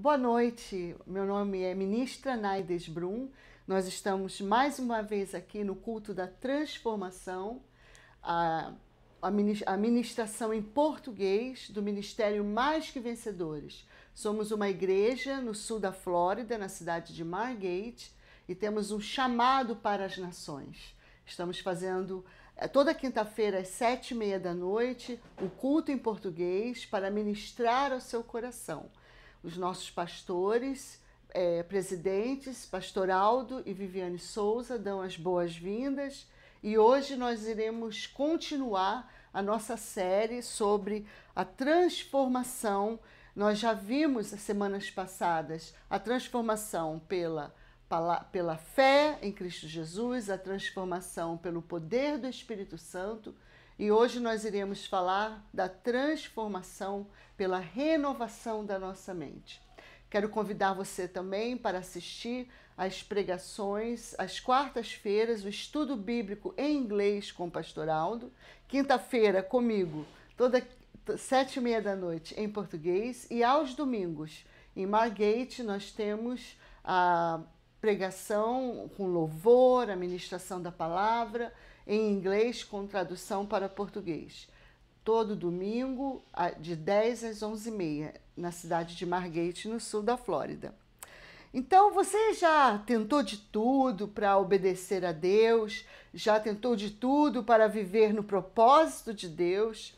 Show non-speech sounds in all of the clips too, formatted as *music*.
Boa noite, meu nome é ministra Naides Brum. Nós estamos mais uma vez aqui no culto da transformação, a, a ministração em português do Ministério Mais Que Vencedores. Somos uma igreja no sul da Flórida, na cidade de Margate, e temos um chamado para as nações. Estamos fazendo eh, toda quinta-feira às sete e meia da noite o culto em português para ministrar ao seu coração os nossos pastores, é, presidentes, Pastor Aldo e Viviane Souza, dão as boas-vindas. E hoje nós iremos continuar a nossa série sobre a transformação. Nós já vimos as semanas passadas a transformação pela, pela fé em Cristo Jesus, a transformação pelo poder do Espírito Santo e hoje nós iremos falar da transformação pela renovação da nossa mente. Quero convidar você também para assistir às pregações às quartas-feiras, o estudo bíblico em inglês com o pastor Aldo, quinta-feira comigo, toda sete e meia da noite em português e aos domingos em Margate nós temos a pregação com louvor, a ministração da palavra em inglês com tradução para português, todo domingo de 10 às 11h30, na cidade de Margate, no sul da Flórida. Então, você já tentou de tudo para obedecer a Deus? Já tentou de tudo para viver no propósito de Deus?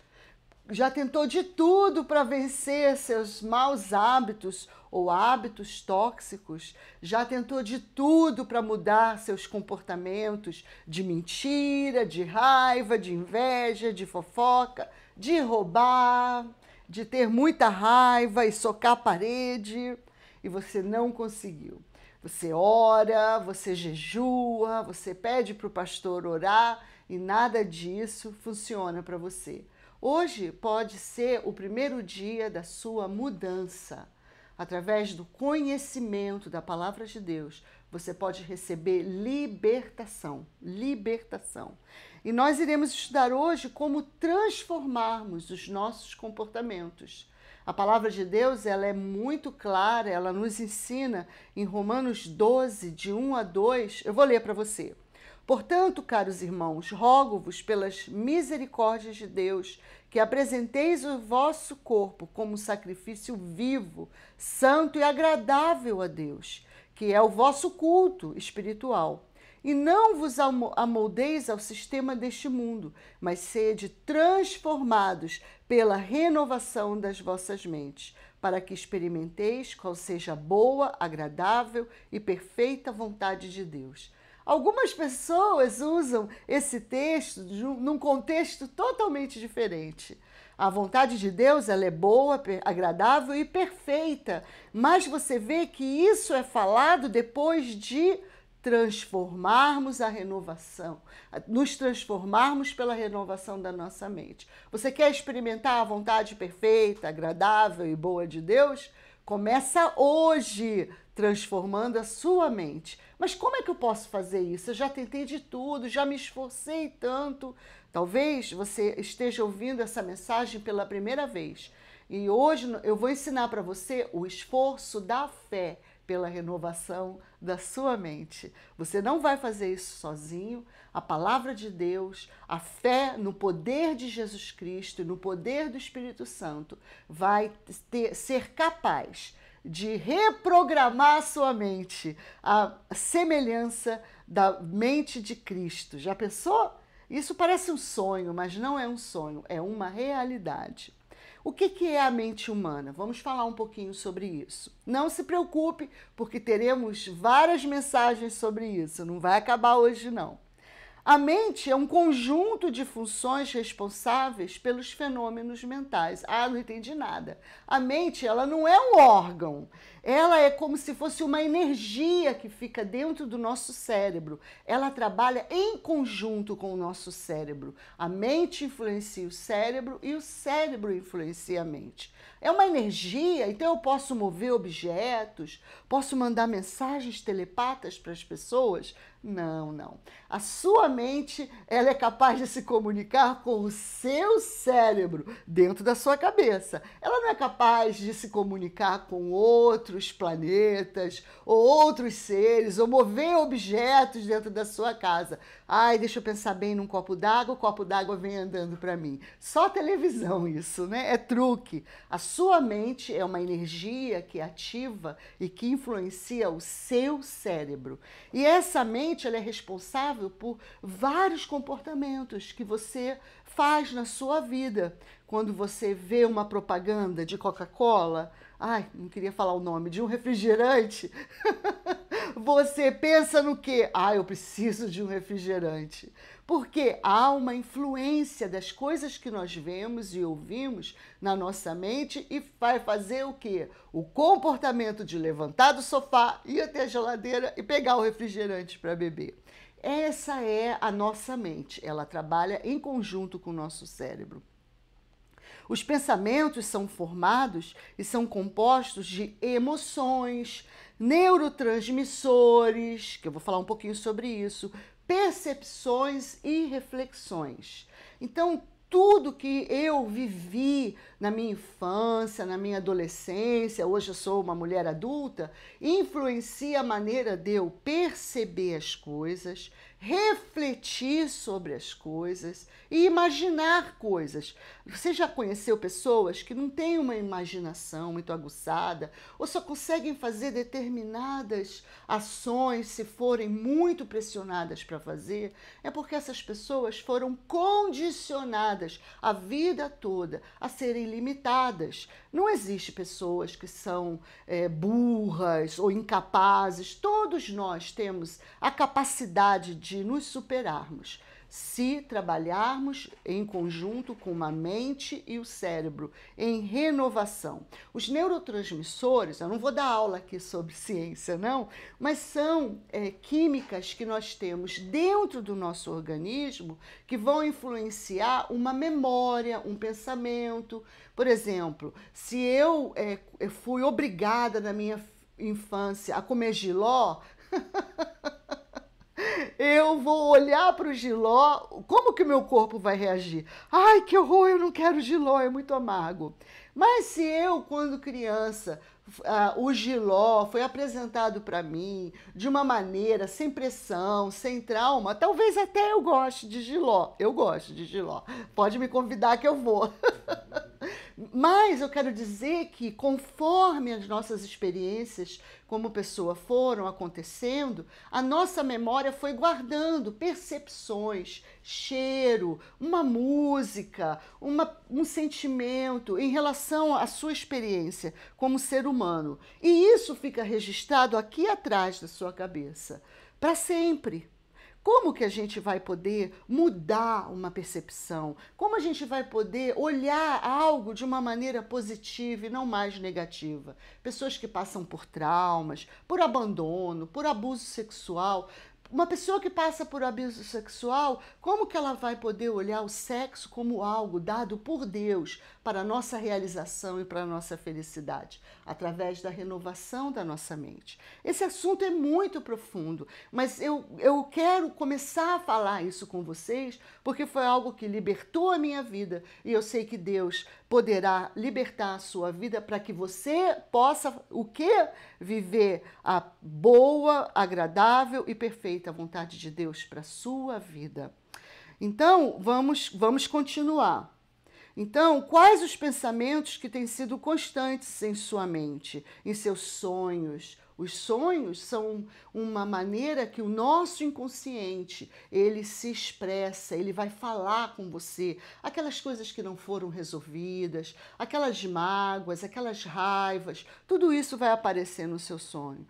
Já tentou de tudo para vencer seus maus hábitos ou hábitos tóxicos, já tentou de tudo para mudar seus comportamentos de mentira, de raiva, de inveja, de fofoca, de roubar, de ter muita raiva e socar a parede, e você não conseguiu. Você ora, você jejua, você pede para o pastor orar e nada disso funciona para você. Hoje pode ser o primeiro dia da sua mudança. Através do conhecimento da palavra de Deus, você pode receber libertação, libertação. E nós iremos estudar hoje como transformarmos os nossos comportamentos. A palavra de Deus, ela é muito clara, ela nos ensina em Romanos 12, de 1 a 2. Eu vou ler para você. Portanto, caros irmãos, rogo-vos pelas misericórdias de Deus que apresenteis o vosso corpo como sacrifício vivo, santo e agradável a Deus, que é o vosso culto espiritual. E não vos amoldeis ao sistema deste mundo, mas sede transformados pela renovação das vossas mentes, para que experimenteis qual seja a boa, agradável e perfeita vontade de Deus Algumas pessoas usam esse texto num contexto totalmente diferente. A vontade de Deus ela é boa, agradável e perfeita, mas você vê que isso é falado depois de transformarmos a renovação, nos transformarmos pela renovação da nossa mente. Você quer experimentar a vontade perfeita, agradável e boa de Deus? Começa hoje, transformando a sua mente. Mas como é que eu posso fazer isso? Eu já tentei de tudo, já me esforcei tanto. Talvez você esteja ouvindo essa mensagem pela primeira vez. E hoje eu vou ensinar para você o esforço da fé pela renovação da sua mente. Você não vai fazer isso sozinho. A palavra de Deus, a fé no poder de Jesus Cristo, no poder do Espírito Santo, vai ter, ser capaz de reprogramar sua mente à semelhança da mente de Cristo. Já pensou? Isso parece um sonho, mas não é um sonho, é uma realidade. O que, que, é a mente humana? Vamos falar um pouquinho sobre isso. Não se preocupe, porque teremos várias mensagens sobre isso. Não vai acabar hoje, não. A mente é um conjunto de funções responsáveis pelos fenômenos mentais. Ah, não entendi nada. A mente, ela não é um órgão. Ela é como se fosse uma energia que fica dentro do nosso cérebro. Ela trabalha em conjunto com o nosso cérebro. A mente influencia o cérebro e o cérebro influencia a mente. É uma energia, então eu posso mover objetos, posso mandar mensagens telepatas para as pessoas? Não, não. A sua mente, ela é capaz de se comunicar com o seu cérebro dentro da sua cabeça. Ela não é capaz de se comunicar com outro outros planetas, ou outros seres, ou mover objetos dentro da sua casa. Ai, deixa eu pensar bem num copo d'água, o copo d'água vem andando para mim. Só televisão isso, né? É truque. A sua mente é uma energia que é ativa e que influencia o seu cérebro. E essa mente ela é responsável por vários comportamentos que você faz na sua vida. Quando você vê uma propaganda de Coca-Cola, Ai, não queria falar o nome de um refrigerante. *laughs* Você pensa no quê? Ah, eu preciso de um refrigerante. Porque há uma influência das coisas que nós vemos e ouvimos na nossa mente e vai fazer o quê? O comportamento de levantar do sofá, ir até a geladeira e pegar o refrigerante para beber. Essa é a nossa mente. Ela trabalha em conjunto com o nosso cérebro. Os pensamentos são formados e são compostos de emoções, neurotransmissores, que eu vou falar um pouquinho sobre isso, percepções e reflexões. Então, tudo que eu vivi na minha infância, na minha adolescência, hoje eu sou uma mulher adulta, influencia a maneira de eu perceber as coisas, refletir sobre as coisas e imaginar coisas. Você já conheceu pessoas que não têm uma imaginação muito aguçada ou só conseguem fazer determinadas ações se forem muito pressionadas para fazer? É porque essas pessoas foram condicionadas a vida toda a serem limitadas. Não existe pessoas que são é, burras ou incapazes. Todos nós temos a capacidade de de nos superarmos se trabalharmos em conjunto com a mente e o cérebro em renovação. Os neurotransmissores, eu não vou dar aula aqui sobre *laughs* ciência, não, mas são é, químicas que nós temos dentro do nosso organismo que vão influenciar uma memória, um pensamento. Por exemplo, se eu, é, eu fui obrigada na minha infância a comer giló. *laughs* eu vou olhar para o giló, como que o meu corpo vai reagir? Ai, que horror, eu não quero giló, é muito amargo. Mas se eu, quando criança, uh, o giló foi apresentado para mim de uma maneira sem pressão, sem trauma, talvez até eu goste de giló. Eu gosto de giló. Pode me convidar que eu vou. *laughs* Mas eu quero dizer que, conforme as nossas experiências como pessoa foram acontecendo, a nossa memória foi guardando percepções, cheiro, uma música, uma, um sentimento em relação à sua experiência como ser humano. E isso fica registrado aqui atrás da sua cabeça, para sempre. Como que a gente vai poder mudar uma percepção? Como a gente vai poder olhar algo de uma maneira positiva e não mais negativa? Pessoas que passam por traumas, por abandono, por abuso sexual, uma pessoa que passa por abuso sexual, como que ela vai poder olhar o sexo como algo dado por Deus para a nossa realização e para a nossa felicidade, através da renovação da nossa mente. Esse assunto é muito profundo, mas eu, eu quero começar a falar isso com vocês, porque foi algo que libertou a minha vida e eu sei que Deus poderá libertar a sua vida para que você possa o que viver a boa, agradável e perfeita vontade de Deus para sua vida. Então, vamos vamos continuar. Então, quais os pensamentos que têm sido constantes em sua mente, em seus sonhos? Os sonhos são uma maneira que o nosso inconsciente, ele se expressa, ele vai falar com você aquelas coisas que não foram resolvidas, aquelas mágoas, aquelas raivas, tudo isso vai aparecer no seu sonho.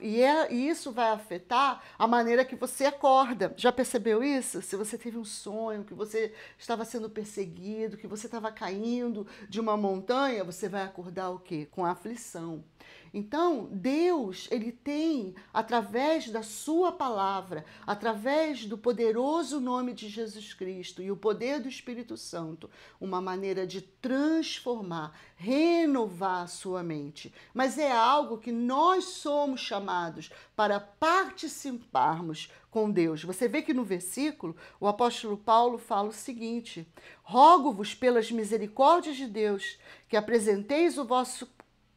E, é, e isso vai afetar a maneira que você acorda. Já percebeu isso? Se você teve um sonho que você estava sendo perseguido, que você você estava caindo de uma montanha, você vai acordar o quê? Com aflição. Então, Deus, ele tem, através da sua palavra, através do poderoso nome de Jesus Cristo e o poder do Espírito Santo, uma maneira de transformar, renovar a sua mente. Mas é algo que nós somos chamados para participarmos com Deus. Você vê que no versículo o apóstolo Paulo fala o seguinte: Rogo-vos pelas misericórdias de Deus que apresenteis o vosso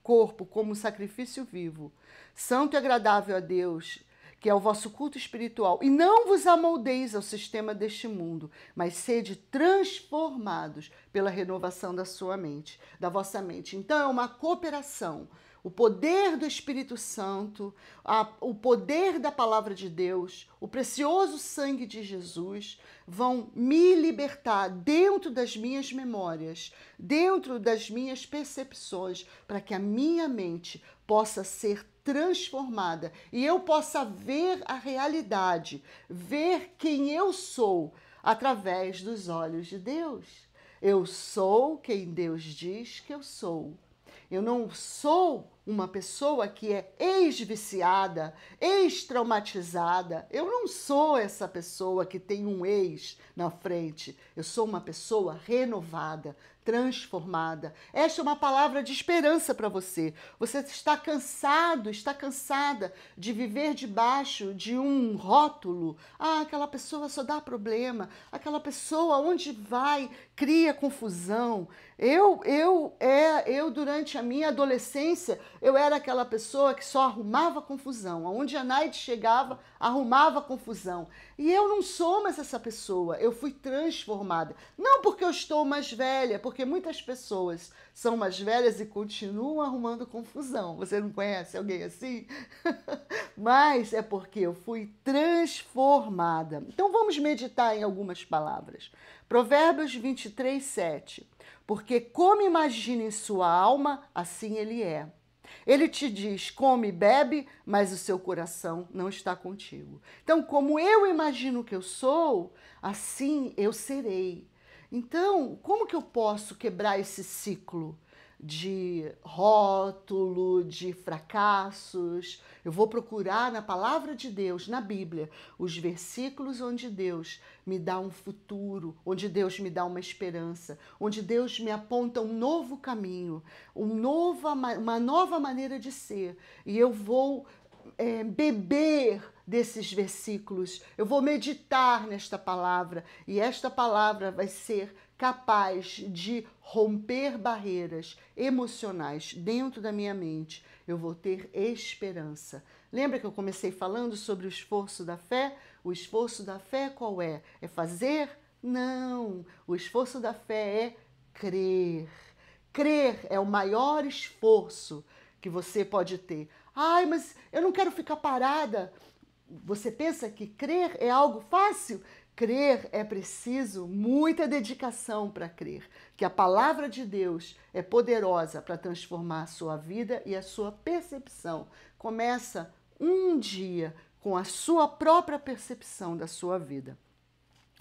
corpo como sacrifício vivo, santo e agradável a Deus, que é o vosso culto espiritual. E não vos amoldeis ao sistema deste mundo, mas sede transformados pela renovação da sua mente, da vossa mente. Então é uma cooperação o poder do Espírito Santo, a, o poder da palavra de Deus, o precioso sangue de Jesus vão me libertar dentro das minhas memórias, dentro das minhas percepções, para que a minha mente possa ser transformada e eu possa ver a realidade, ver quem eu sou através dos olhos de Deus. Eu sou quem Deus diz que eu sou. Eu não sou uma pessoa que é ex-viciada, ex-traumatizada. Eu não sou essa pessoa que tem um ex na frente. Eu sou uma pessoa renovada, transformada. Esta é uma palavra de esperança para você. Você está cansado, está cansada de viver debaixo de um rótulo. Ah, aquela pessoa só dá problema. Aquela pessoa onde vai cria confusão. Eu eu é eu durante a minha adolescência eu era aquela pessoa que só arrumava confusão. Aonde a Naide chegava, arrumava confusão. E eu não sou mais essa pessoa. Eu fui transformada. Não porque eu estou mais velha, porque muitas pessoas são mais velhas e continuam arrumando confusão. Você não conhece alguém assim? *laughs* Mas é porque eu fui transformada. Então vamos meditar em algumas palavras. Provérbios 23, 7. Porque como imagina em sua alma, assim ele é. Ele te diz: come e bebe, mas o seu coração não está contigo. Então, como eu imagino que eu sou, assim eu serei. Então, como que eu posso quebrar esse ciclo? de rótulo, de fracassos. Eu vou procurar na palavra de Deus, na Bíblia, os versículos onde Deus me dá um futuro, onde Deus me dá uma esperança, onde Deus me aponta um novo caminho, um nova, uma nova maneira de ser. E eu vou é, beber desses versículos, eu vou meditar nesta palavra e esta palavra vai ser capaz de romper barreiras emocionais dentro da minha mente, eu vou ter esperança. Lembra que eu comecei falando sobre o esforço da fé? O esforço da fé qual é? É fazer? Não. O esforço da fé é crer. Crer é o maior esforço que você pode ter. Ai, mas eu não quero ficar parada. Você pensa que crer é algo fácil? Crer é preciso muita dedicação para crer que a palavra de Deus é poderosa para transformar a sua vida e a sua percepção. Começa um dia com a sua própria percepção da sua vida.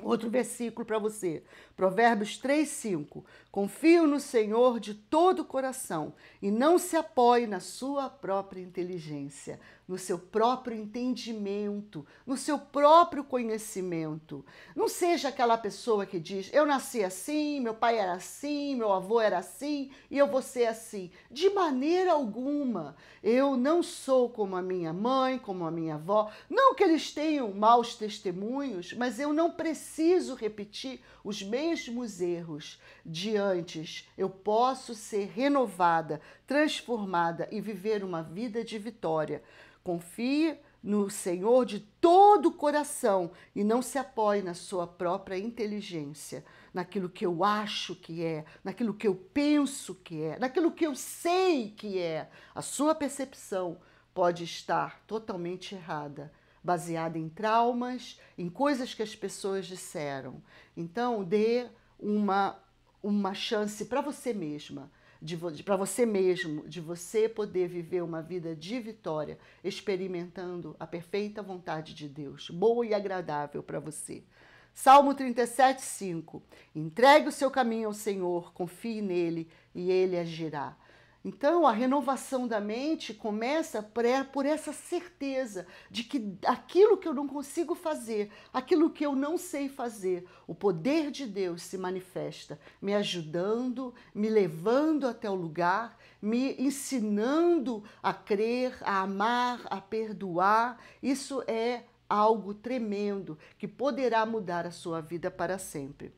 Outro versículo para você, Provérbios 3, 5. Confio no Senhor de todo o coração e não se apoie na sua própria inteligência no seu próprio entendimento, no seu próprio conhecimento. Não seja aquela pessoa que diz: eu nasci assim, meu pai era assim, meu avô era assim e eu vou ser assim. De maneira alguma. Eu não sou como a minha mãe, como a minha avó. Não que eles tenham maus testemunhos, mas eu não preciso repetir os mesmos erros de antes. Eu posso ser renovada transformada e viver uma vida de vitória. Confie no Senhor de todo o coração e não se apoie na sua própria inteligência, naquilo que eu acho que é, naquilo que eu penso que é, naquilo que eu sei que é. A sua percepção pode estar totalmente errada, baseada em traumas, em coisas que as pessoas disseram. Então, dê uma, uma chance para você mesma para você mesmo, de você poder viver uma vida de vitória, experimentando a perfeita vontade de Deus, boa e agradável para você. Salmo 37, 5. Entregue o seu caminho ao Senhor, confie nele e ele agirá. Então, a renovação da mente começa por essa certeza de que aquilo que eu não consigo fazer, aquilo que eu não sei fazer, o poder de Deus se manifesta, me ajudando, me levando até o lugar, me ensinando a crer, a amar, a perdoar. Isso é algo tremendo que poderá mudar a sua vida para sempre.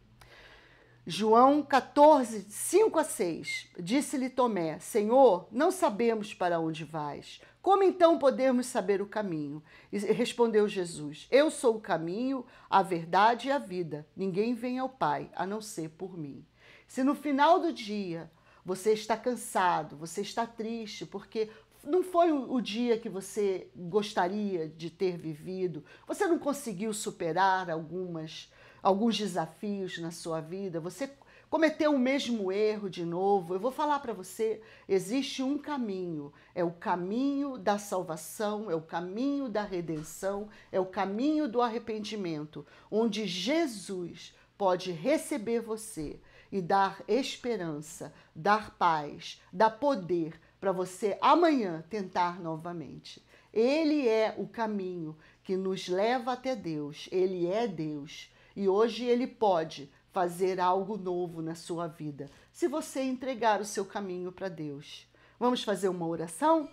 João 14, 5 a 6. Disse-lhe Tomé: Senhor, não sabemos para onde vais. Como então podemos saber o caminho? E respondeu Jesus: Eu sou o caminho, a verdade e a vida. Ninguém vem ao Pai a não ser por mim. Se no final do dia você está cansado, você está triste, porque não foi o dia que você gostaria de ter vivido, você não conseguiu superar algumas alguns desafios na sua vida, você cometeu o mesmo erro de novo, eu vou falar para você: existe um caminho, é o caminho da salvação, é o caminho da redenção, é o caminho do arrependimento, onde Jesus pode receber você e dar esperança, dar paz, dar poder para você amanhã tentar novamente. Ele é o caminho que nos leva até Deus, ele é Deus. E hoje ele pode fazer algo novo na sua vida, se você entregar o seu caminho para Deus. Vamos fazer uma oração?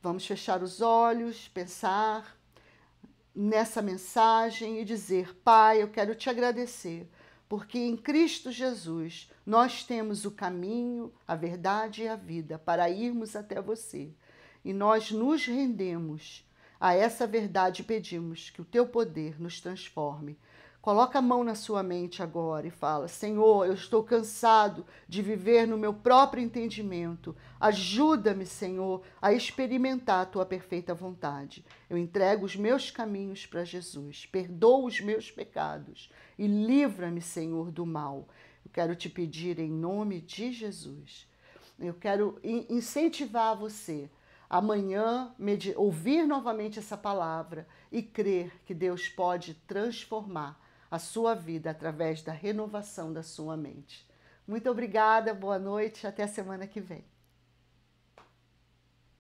Vamos fechar os olhos, pensar nessa mensagem e dizer: Pai, eu quero te agradecer, porque em Cristo Jesus nós temos o caminho, a verdade e a vida para irmos até você. E nós nos rendemos a essa verdade e pedimos que o teu poder nos transforme Coloca a mão na sua mente agora e fala: Senhor, eu estou cansado de viver no meu próprio entendimento. Ajuda-me, Senhor, a experimentar a tua perfeita vontade. Eu entrego os meus caminhos para Jesus. Perdoa os meus pecados e livra-me, Senhor, do mal. Eu quero te pedir em nome de Jesus. Eu quero incentivar você amanhã ouvir novamente essa palavra e crer que Deus pode transformar a sua vida através da renovação da sua mente. Muito obrigada, boa noite, até a semana que vem.